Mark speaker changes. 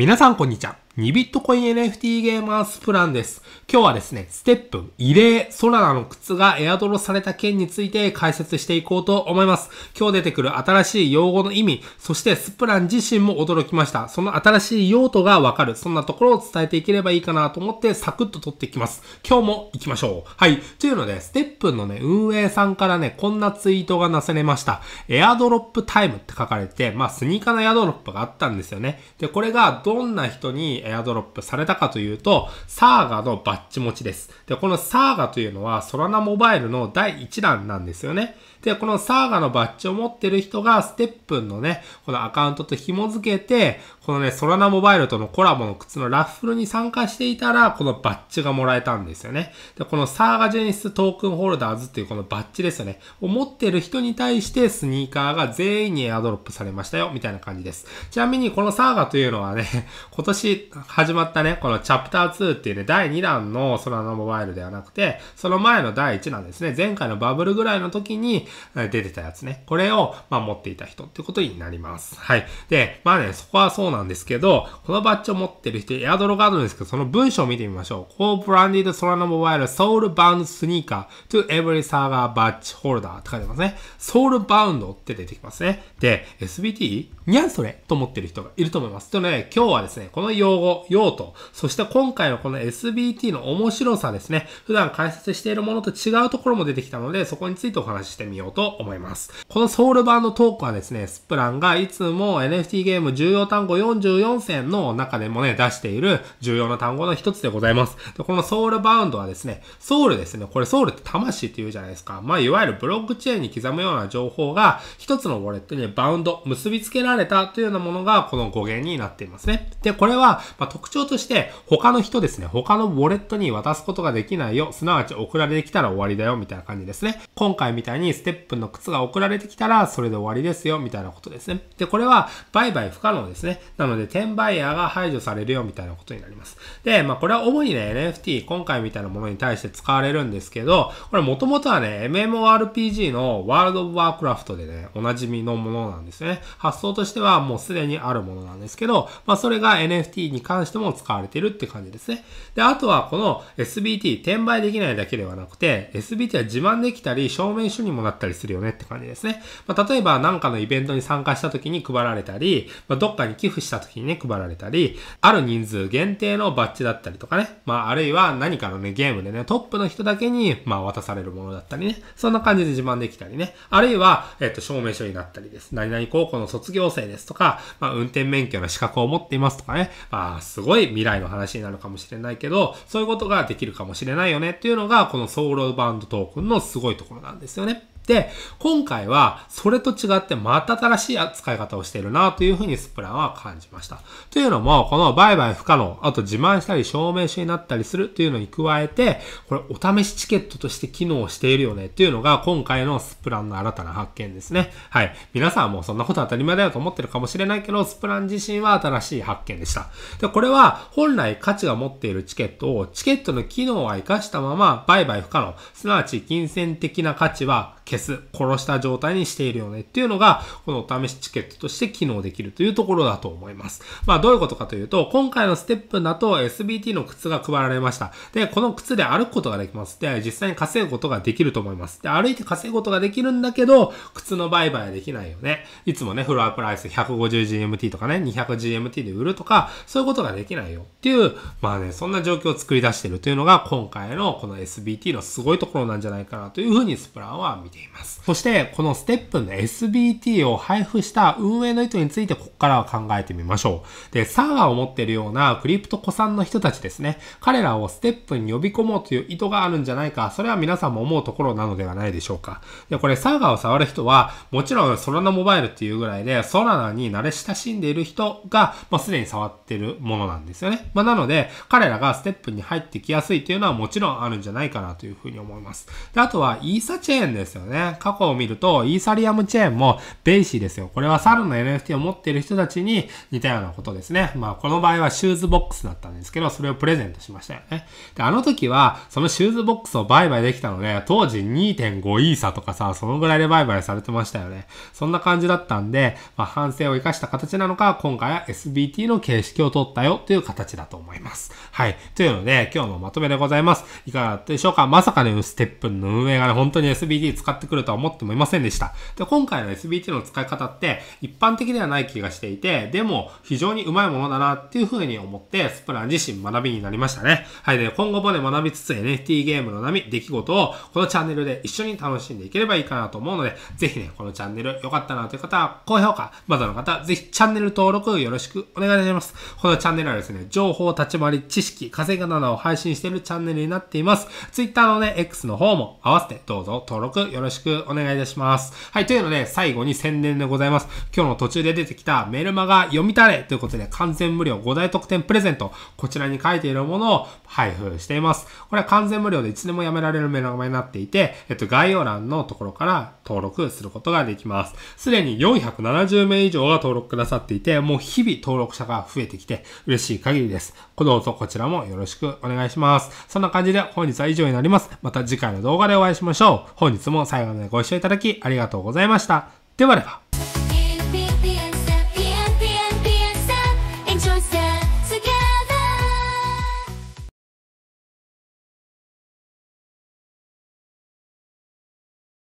Speaker 1: 皆さんこんにちは。2ビットコイン NFT ゲーマースプランです。今日はですね、ステップ、異例、ソラナの靴がエアドロされた件について解説していこうと思います。今日出てくる新しい用語の意味、そしてスプラン自身も驚きました。その新しい用途がわかる、そんなところを伝えていければいいかなと思ってサクッと取っていきます。今日も行きましょう。はい。というので、ステップのね、運営さんからね、こんなツイートがなされました。エアドロップタイムって書かれて、まあ、スニーカーのエアドロップがあったんですよね。で、これがどんな人に、エアドロップされたかというと、サーガのバッジ持ちです。で、このサーガというのは、ソラナモバイルの第1弾なんですよね。で、このサーガのバッジを持ってる人が、ステップンのね、このアカウントと紐付けて、このね、ソラナモバイルとのコラボの靴のラッフルに参加していたら、このバッジがもらえたんですよね。で、このサーガジェニストークンホルダーズっていうこのバッジですよね。を持ってる人に対してスニーカーが全員にエアドロップされましたよ、みたいな感じです。ちなみにこのサーガというのはね、今年始まったね、このチャプター2っていうね、第2弾のソラナモバイルではなくて、その前の第1弾ですね。前回のバブルぐらいの時に出てたやつね。これを、まあ、持っていた人ってことになります。はい。で、まあね、そこはそうなんなんですけど、このバッジを持ってる人、エアドロがあるんですけど、その文章を見てみましょう。こう、ブランディドソラノモバイル、ソウルバウンドスニーカー、to every server b a t holder って書いてますね。ソウルバウンドって出てきますね。で、SBT? にゃんそれと思ってる人がいると思います。とね、今日はですね、この用語、用途、そして今回のこの SBT の面白さですね、普段解説しているものと違うところも出てきたので、そこについてお話ししてみようと思います。このソウルバウンドトークはですね、スプランがいつも NFT ゲーム重要単語44選の中でもね、出している重要な単語の一つでございます。でこのソウルバウンドはですね、ソウルですね、これソウルって魂って言うじゃないですか。まあ、いわゆるブロックチェーンに刻むような情報が、一つのウォレットにバウンド、結びつけられたというようなものが、この語源になっていますね。で、これは、ま特徴として、他の人ですね、他のウォレットに渡すことができないよ、すなわち送られてきたら終わりだよ、みたいな感じですね。今回みたいにステップの靴が送られてきたら、それで終わりですよ、みたいなことですね。で、これは、売買不可能ですね。なので、転売ヤーが排除されるよみたいなことになります。で、まあこれは主にね、NFT、今回みたいなものに対して使われるんですけど、これもともとはね、MMORPG のワールド・オブ・ワークラフトでね、おなじみのものなんですね。発想としてはもうすでにあるものなんですけど、まあそれが NFT に関しても使われてるって感じですね。で、あとはこの SBT、転売できないだけではなくて、SBT は自慢できたり、証明書にもなったりするよねって感じですね。まあ例えば何かのイベントに参加した時に配られたり、まあ、どっかに寄付してした時にね、配られたり、ある人数限定のバッジだったりとかね、まあ、あるいは何かのね、ゲームでね、トップの人だけに、まあ、渡されるものだったりね、そんな感じで自慢できたりね、あるいは、えっと、証明書になったりです。何々高校の卒業生ですとか、まあ、運転免許の資格を持っていますとかね、まあ、すごい未来の話になるかもしれないけど、そういうことができるかもしれないよねっていうのが、このソウルバンドトークンのすごいところなんですよね。で、今回はそれと違ってまた新しい扱い方をしているなというふうにスプランは感じました。というのも、この売買不可能、あと自慢したり証明書になったりするというのに加えて、これお試しチケットとして機能しているよねというのが今回のスプランの新たな発見ですね。はい。皆さんもそんなこと当たり前だよと思ってるかもしれないけど、スプラン自身は新しい発見でした。で、これは本来価値が持っているチケットをチケットの機能は活かしたまま売買不可能、すなわち金銭的な価値は消ス、殺した状態にしているよねっていうのが、このお試しチケットとして機能できるというところだと思います。まあ、どういうことかというと、今回のステップだと SBT の靴が配られました。で、この靴で歩くことができます。で、実際に稼ぐことができると思います。で、歩いて稼ぐことができるんだけど、靴の売買はできないよね。いつもね、フロアプライス 150GMT とかね、200GMT で売るとか、そういうことができないよっていう、まあね、そんな状況を作り出してるというのが、今回のこの SBT のすごいところなんじゃないかなというふうにスプランは見ています。そして、このステップの SBT を配布した運営の意図について、ここからは考えてみましょう。で、サーガを持っているようなクリプト古参の人たちですね。彼らをステップに呼び込もうという意図があるんじゃないか、それは皆さんも思うところなのではないでしょうか。で、これ、サーガを触る人は、もちろんソラナモバイルっていうぐらいで、ソラナに慣れ親しんでいる人が、まあ、すでに触ってるものなんですよね。まあ、なので、彼らがステップに入ってきやすいというのはもちろんあるんじゃないかなというふうに思います。で、あとは、イーサチェーンですよね。ね。過去を見ると、イーサリアムチェーンもベイシーですよ。これは猿の NFT を持っている人たちに似たようなことですね。まあ、この場合はシューズボックスだったんですけど、それをプレゼントしましたよね。で、あの時は、そのシューズボックスを売買できたので、当時2.5イーサとかさ、そのぐらいで売買されてましたよね。そんな感じだったんで、まあ、反省を生かした形なのか、今回は SBT の形式を取ったよという形だと思います。はい。というので、今日のまとめでございます。いかがだったでしょうかまさかね、ステップの運営がね、本当に SBT 使ってってくるとは思ってもいませんでした。で、今回の SBT の使い方って一般的ではない気がしていて、でも非常にうまいものだなっていうふうに思って、スプラン自身学びになりましたね。はい、で、今後もね、学びつつ NFT ゲームの波、出来事をこのチャンネルで一緒に楽しんでいければいいかなと思うので、ぜひね、このチャンネル良かったなという方は高評価、まだの方、ぜひチャンネル登録よろしくお願いいたします。このチャンネルはですね、情報、立ち回り、知識、稼ぎ方を配信しているチャンネルになっています。Twitter のね、X の方も合わせてどうぞ登録よろしくろしくお願いいたします。はい、というので、最後に宣伝でございます。今日の途中で出てきたメルマガ読みたれということで、完全無料5大特典プレゼント、こちらに書いているものを配布しています。これは完全無料でいつでもやめられるメルマガになっていて、えっと、概要欄のところから登録することができます。すでに470名以上が登録くださっていて、もう日々登録者が増えてきて嬉しい限りです。どうぞこちらもよろしくお願いします。そんな感じで本日は以上になります。また次回の動画でお会いしましょう。本日も最最後までご視聴いただきありがとうございました。ではでは。